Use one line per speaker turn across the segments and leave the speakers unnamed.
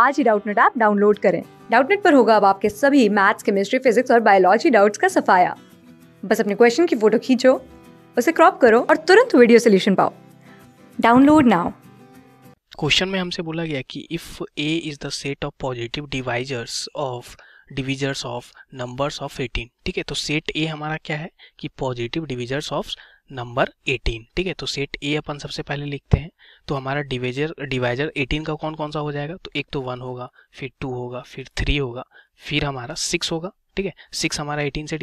आज ही Doubtnut app download करें डाउटनेट पर होगा अब आपके सभी मैथ्स केमिस्ट्री फिजिक्स और बायोलॉजी डाउट्स का सफाया बस अपने क्वेश्चन की फोटो खींचो उसे क्रॉप करो और तुरंत वीडियो सोल्यूशन पाओ डाउनलोड नाउ
क्वेश्चन में हमसे बोला गया कि if A is the set of positive divisors of divisors of numbers of 18 ठीक है तो सेट ए हमारा क्या है कि पॉजिटिव डिविजर्स ऑफ नंबर 18 ठीक है तो सेट ए अपन सबसे पहले लिखते हैं तो हमारा डिवाइजर डिवाइजर 18 का कौन कौन सा हो जाएगा तो एक तो वन होगा फिर टू होगा फिर थ्री होगा फिर हमारा सिक्स होगा ठीक है सिक्स हमारा 18 से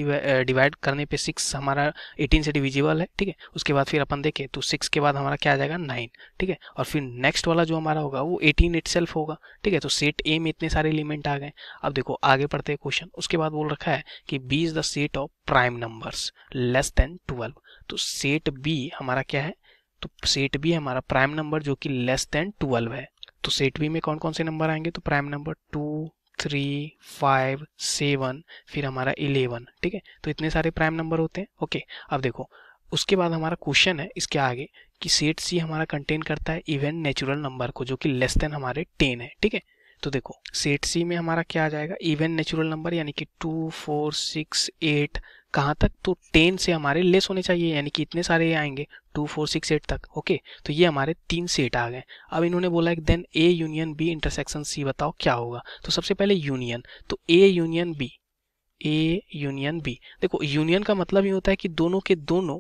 डिवाइड करने पे सिक्स हमारा 18 से डिविजिबल है ठीक है उसके बाद फिर अपन देखें तो सिक्स के बाद हमारा क्या आ जाएगा नाइन ठीक है और फिर नेक्स्ट वाला जो हमारा होगा वो एटीन इट होगा ठीक है तो सेट ए में इतने सारे एलिमेंट आ गए अब देखो आगे पढ़ते हैं क्वेश्चन उसके बाद बोल रखा है कि B is the set of prime numbers less than twelve तो सेट बी हमारा क्या है तो सेट बी हमारा प्राइम नंबर जो कि लेस देन ट्वेल्व है तो सेट बी में कौन कौन से नंबर आएंगे तो prime number two three five seven फिर हमारा इलेवन ठीक है तो इतने सारे प्राइम नंबर होते हैं ओके अब देखो उसके बाद हमारा क्वेश्चन है इसके आगे कि सेट सी हमारा कंटेन करता है इवेंट नेचुरल नंबर को जो कि लेस देन हमारे टेन है ठीक है तो देखो सेट सी में हमारा क्या आ जाएगा इवेंट नेचुरल नंबर यानी कि टू फोर सिक्स एट कहाँ तक तो टेन से हमारे लेस होने चाहिए यानी कि इतने सारे आएंगे टू फोर सिक्स एट तक ओके तो ये हमारे तीन सेट आ गए अब इन्होंने बोला एक then A union B intersection C बताओ क्या होगा तो सबसे पहले यूनियन तो A union B A union B देखो यूनियन का मतलब ये होता है कि दोनों के दोनों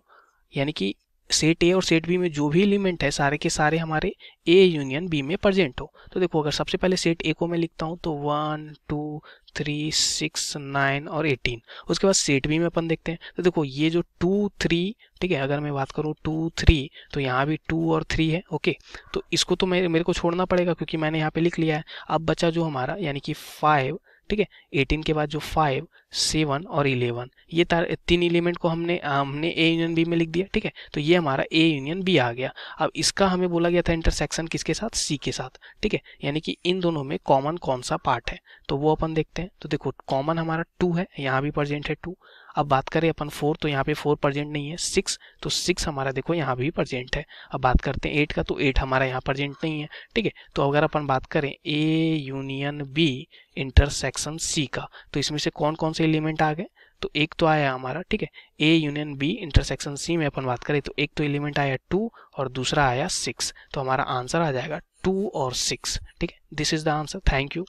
यानी कि सेट ए और सेट बी में जो भी एलिमेंट है सारे के सारे हमारे ए यूनियन बी में प्रजेंट हो तो देखो अगर सबसे पहले सेट ए को मैं लिखता हूँ तो one two three six nine और एटीन उसके बाद सेट बी में अपन देखते हैं तो देखो ये जो टू थ्री ठीक है अगर मैं बात करूँ टू थ्री तो यहाँ भी टू और थ्री है ओके तो इसको तो मेरे मेरे को छोड़ना पड़ेगा क्योंकि मैंने यहाँ पे लिख लिया है अब बचा जो हमारा यानी कि फाइव ठीक है एटीन के बाद जो फाइव सेवन और इलेवन e ये तार तीन एलिमेंट को हमने हमने ए यूनियन बी में लिख दिया ठीक है तो ये हमारा ए यूनियन बी आ गया अब इसका हमें बोला गया था इंटरसेक्शन किसके साथ सी के साथ ठीक है यानी कि इन दोनों में कॉमन कौन सा पार्ट है तो वो अपन देखते हैं तो देखो कॉमन हमारा टू है यहाँ भी प्रजेंट है टू अब बात करें अपन फोर तो यहाँ पे फोर प्रजेंट नहीं है सिक्स तो सिक्स हमारा देखो यहाँ भी प्रजेंट है अब बात करते हैं एट का तो एट हमारा यहाँ प्रजेंट नहीं है ठीक है तो अगर अपन बात करें A union B intersection C का तो इसमें से कौन कौन से एलिमेंट आ गए तो एक तो आया हमारा ठीक है A union B intersection C में अपन बात करें तो एक तो एलिमेंट आया टू और दूसरा आया सिक्स तो हमारा आंसर आ जाएगा टू और सिक्स ठीक है this is the answer thank you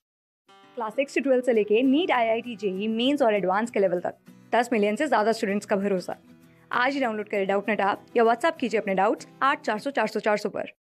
class six से ट्वेल्थ से लेके NEET I I T JEE Mains और एडवांस के लेवल तक दस मिलियन से ज्यादा स्टूडेंट्स का भरोसा आज ही डाउनलोड करें डाउट नेट आप या व्हाट्सअप कीजिए अपने डाउट्स आठ चार सौ चार सौ चार सौ पर